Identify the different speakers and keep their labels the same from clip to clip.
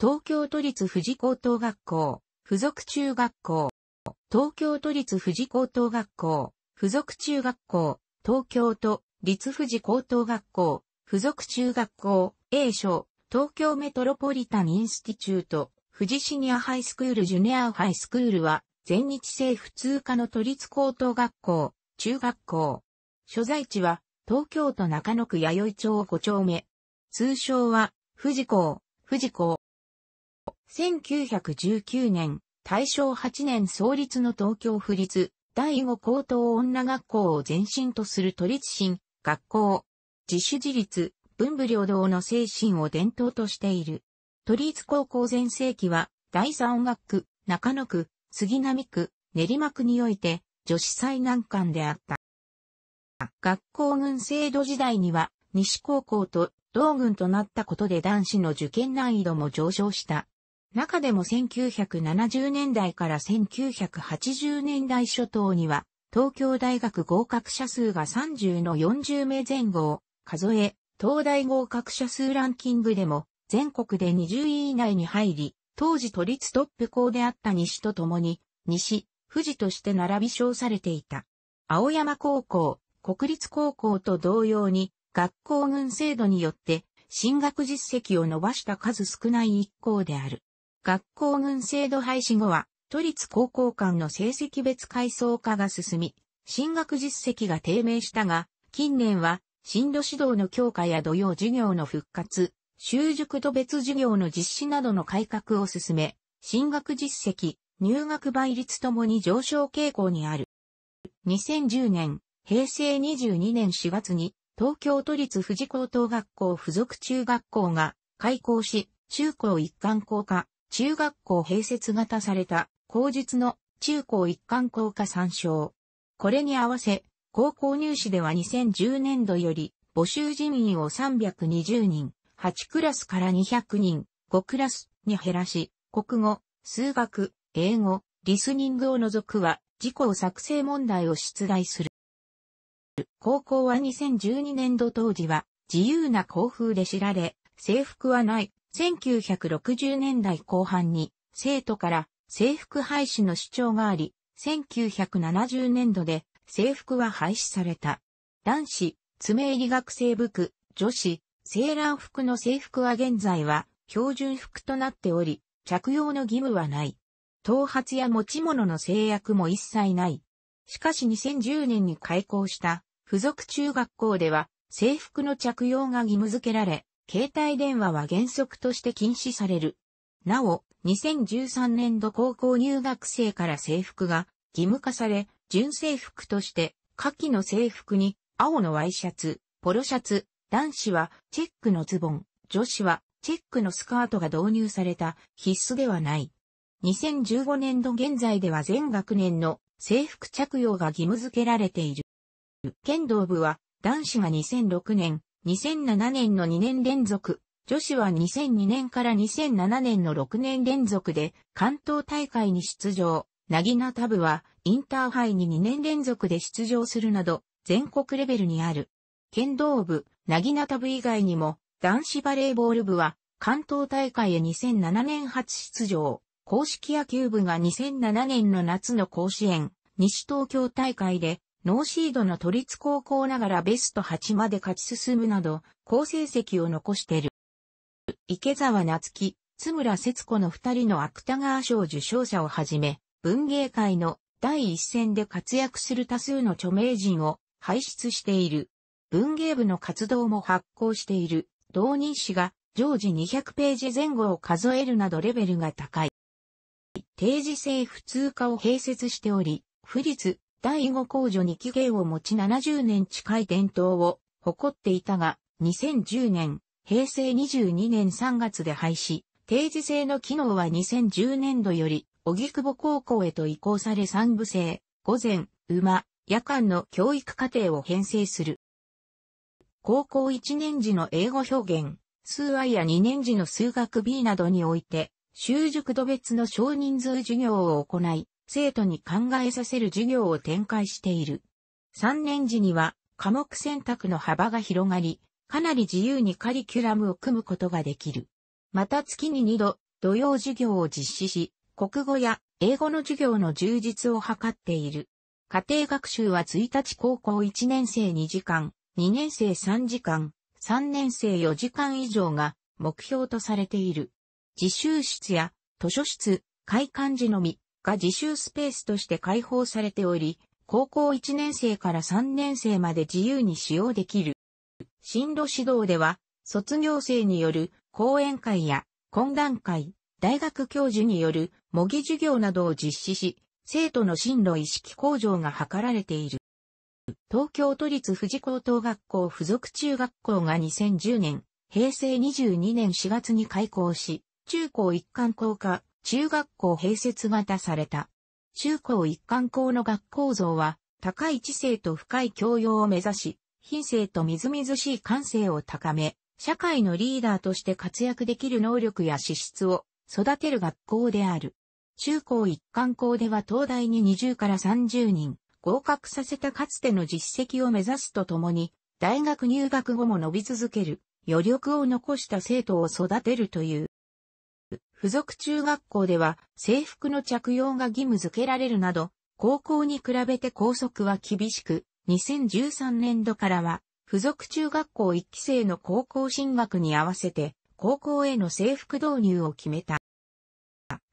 Speaker 1: 東京都立富士高等学校、附属中学校、東京都立富士高等学校、附属中学校、東京都立富士高等学校、附属中学校、A 賞、東京メトロポリタンインスティチュート、富士シニアハイスクールジュニアハイスクールは、全日制普通科の都立高等学校、中学校。所在地は、東京都中野区弥生町5丁目。通称は、富士校、富士校。1919年、大正8年創立の東京府立第五高等女学校を前身とする都立新学校。自主自立、文武両道の精神を伝統としている。都立高校全盛期は、第三学区、中野区、杉並区、練馬区において、女子最難関であった。学校軍制度時代には、西高校と同軍となったことで男子の受験難易度も上昇した。中でも1970年代から1980年代初頭には、東京大学合格者数が30の40名前後を数え、東大合格者数ランキングでも全国で20位以内に入り、当時都立トップ校であった西と共に、西、富士として並び称されていた。青山高校、国立高校と同様に、学校群制度によって、進学実績を伸ばした数少ない一校である。学校群制度廃止後は、都立高校間の成績別階層化が進み、進学実績が低迷したが、近年は、進路指導の強化や土曜授業の復活、習熟度別授業の実施などの改革を進め、進学実績、入学倍率ともに上昇傾向にある。2010年、平成22年4月に、東京都立富士高等学校附属中学校が開校し、中高一貫校化、中学校併設型された、後日の中高一貫校化参照。これに合わせ、高校入試では2010年度より、募集人員を320人、8クラスから200人、5クラスに減らし、国語、数学、英語、リスニングを除くは、事己作成問題を出題する。高校は2012年度当時は、自由な校風で知られ、制服はない、1960年代後半に生徒から制服廃止の主張があり、1970年度で制服は廃止された。男子、爪入り学生服、女子、セーラー服の制服は現在は標準服となっており、着用の義務はない。頭髪や持ち物の制約も一切ない。しかし2010年に開校した付属中学校では制服の着用が義務付けられ、携帯電話は原則として禁止される。なお、2013年度高校入学生から制服が義務化され、純制服として、下記の制服に青のワイシャツ、ポロシャツ、男子はチェックのズボン、女子はチェックのスカートが導入された必須ではない。2015年度現在では全学年の制服着用が義務付けられている。剣道部は男子が2006年、2007年の2年連続、女子は2002年から2007年の6年連続で関東大会に出場。なぎなたぶはインターハイに2年連続で出場するなど全国レベルにある。剣道部、なぎなたぶ以外にも男子バレーボール部は関東大会へ2007年初出場。公式野球部が2007年の夏の甲子園、西東京大会でノーシードの都立高校ながらベスト8まで勝ち進むなど、好成績を残している。池澤夏樹、津村節子の二人の芥川賞受賞者をはじめ、文芸界の第一線で活躍する多数の著名人を輩出している。文芸部の活動も発行している同人誌が常時200ページ前後を数えるなどレベルが高い。定時制普通科を併設しており、府立第5工女に期限を持ち70年近い伝統を誇っていたが、2010年、平成22年3月で廃止、定時制の機能は2010年度より、荻窪高校へと移行され3部制、午前、馬、夜間の教育課程を編成する。高校1年時の英語表現、数愛や2年時の数学 B などにおいて、習熟度別の少人数授業を行い、生徒に考えさせる授業を展開している。3年時には科目選択の幅が広がり、かなり自由にカリキュラムを組むことができる。また月に2度、土曜授業を実施し、国語や英語の授業の充実を図っている。家庭学習は1日高校1年生2時間、2年生3時間、3年生4時間以上が目標とされている。自習室や図書室、開館時のみ、が自習スペースとして開放されており、高校1年生から3年生まで自由に使用できる。進路指導では、卒業生による講演会や懇談会、大学教授による模擬授業などを実施し、生徒の進路意識向上が図られている。東京都立富士高等学校附属中学校が2010年、平成22年4月に開校し、中高一貫校科、中学校併設型された。中高一貫校の学校像は、高い知性と深い教養を目指し、品性とみずみずしい感性を高め、社会のリーダーとして活躍できる能力や資質を育てる学校である。中高一貫校では東大に20から30人合格させたかつての実績を目指すとともに、大学入学後も伸び続ける余力を残した生徒を育てるという付属中学校では制服の着用が義務付けられるなど、高校に比べて校則は厳しく、2013年度からは、付属中学校1期生の高校進学に合わせて、高校への制服導入を決めた。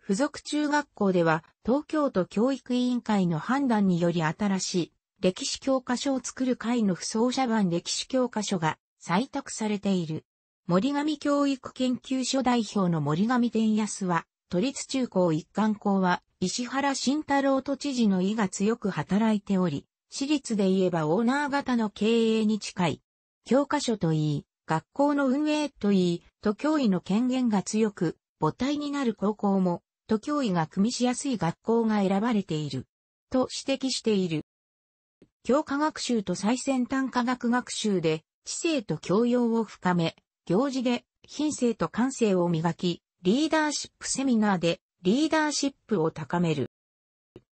Speaker 1: 付属中学校では、東京都教育委員会の判断により新しい、歴史教科書を作る会の不走者版歴史教科書が採択されている。森上教育研究所代表の森上天康は、都立中高一貫校は、石原慎太郎都知事の意が強く働いており、私立で言えばオーナー型の経営に近い。教科書といい、学校の運営といい、都教委の権限が強く、母体になる高校も、都教委が組みしやすい学校が選ばれている。と指摘している。教科学習と最先端科学学習で、知性と教養を深め、行事で品性と感性を磨き、リーダーシップセミナーでリーダーシップを高める。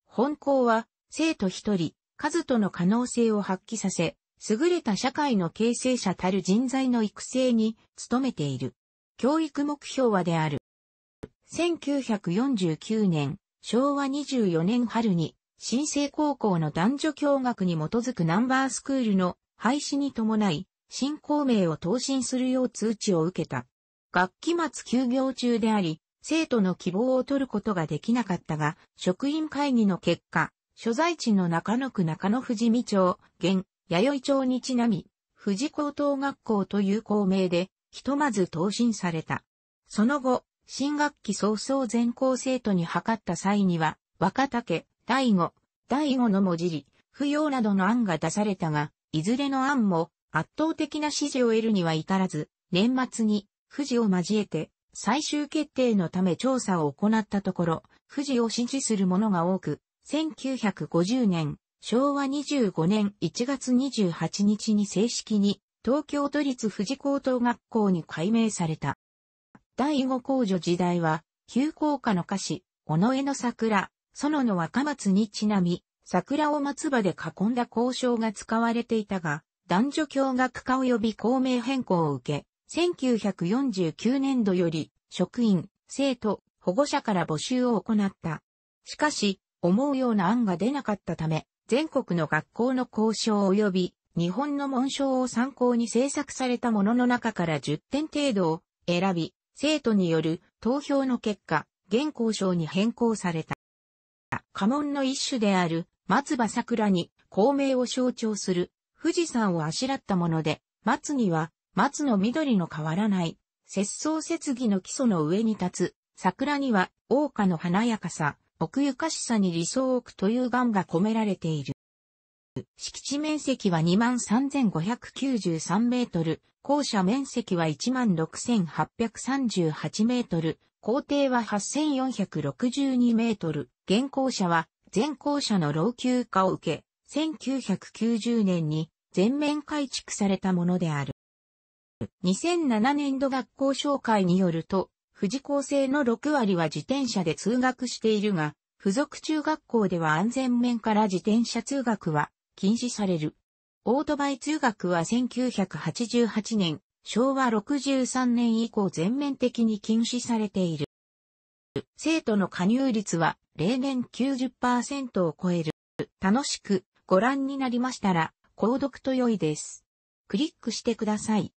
Speaker 1: 本校は生徒一人、数との可能性を発揮させ、優れた社会の形成者たる人材の育成に努めている。教育目標はである。1949年、昭和24年春に、新生高校の男女共学に基づくナンバースクールの廃止に伴い、新校名を答申するよう通知を受けた。学期末休業中であり、生徒の希望を取ることができなかったが、職員会議の結果、所在地の中野区中野富士見町、現、弥生町にちなみ、富士高等学校という校名で、ひとまず答申された。その後、新学期早々全校生徒に測った際には、若竹、第五、第五の文字り、不要などの案が出されたが、いずれの案も圧倒的な支持を得るには至らず、年末に富士を交えて最終決定のため調査を行ったところ、富士を支持する者が多く、1950年、昭和25年1月28日に正式に東京都立富士高等学校に改名された。第五公女時代は、旧校歌の歌詞、尾上の桜、園の若松にちなみ、桜を松葉で囲んだ交渉が使われていたが、男女共学化及び公明変更を受け、1949年度より職員、生徒、保護者から募集を行った。しかし、思うような案が出なかったため、全国の学校の交渉及び日本の紋章を参考に制作されたものの中から10点程度を選び、生徒による投票の結果、現交渉に変更された。家紋の一種である松葉桜に公明を象徴する富士山をあしらったもので、松には、松の緑の変わらない、節操節備の基礎の上に立つ、桜には、桜花の華やかさ、奥ゆかしさに理想を置くという願が込められている。敷地面積は23,593メートル、校舎面積は16,838メートル、校庭は8,462メートル、現校舎は全校舎の老朽化を受け、1990年に全面改築されたものである。2007年度学校紹介によると、富士高生の6割は自転車で通学しているが、付属中学校では安全面から自転車通学は禁止される。オートバイ通学は1988年、昭和63年以降全面的に禁止されている。生徒の加入率は例年90%を超える。楽しくご覧になりましたら、購読と良いです。クリックしてください。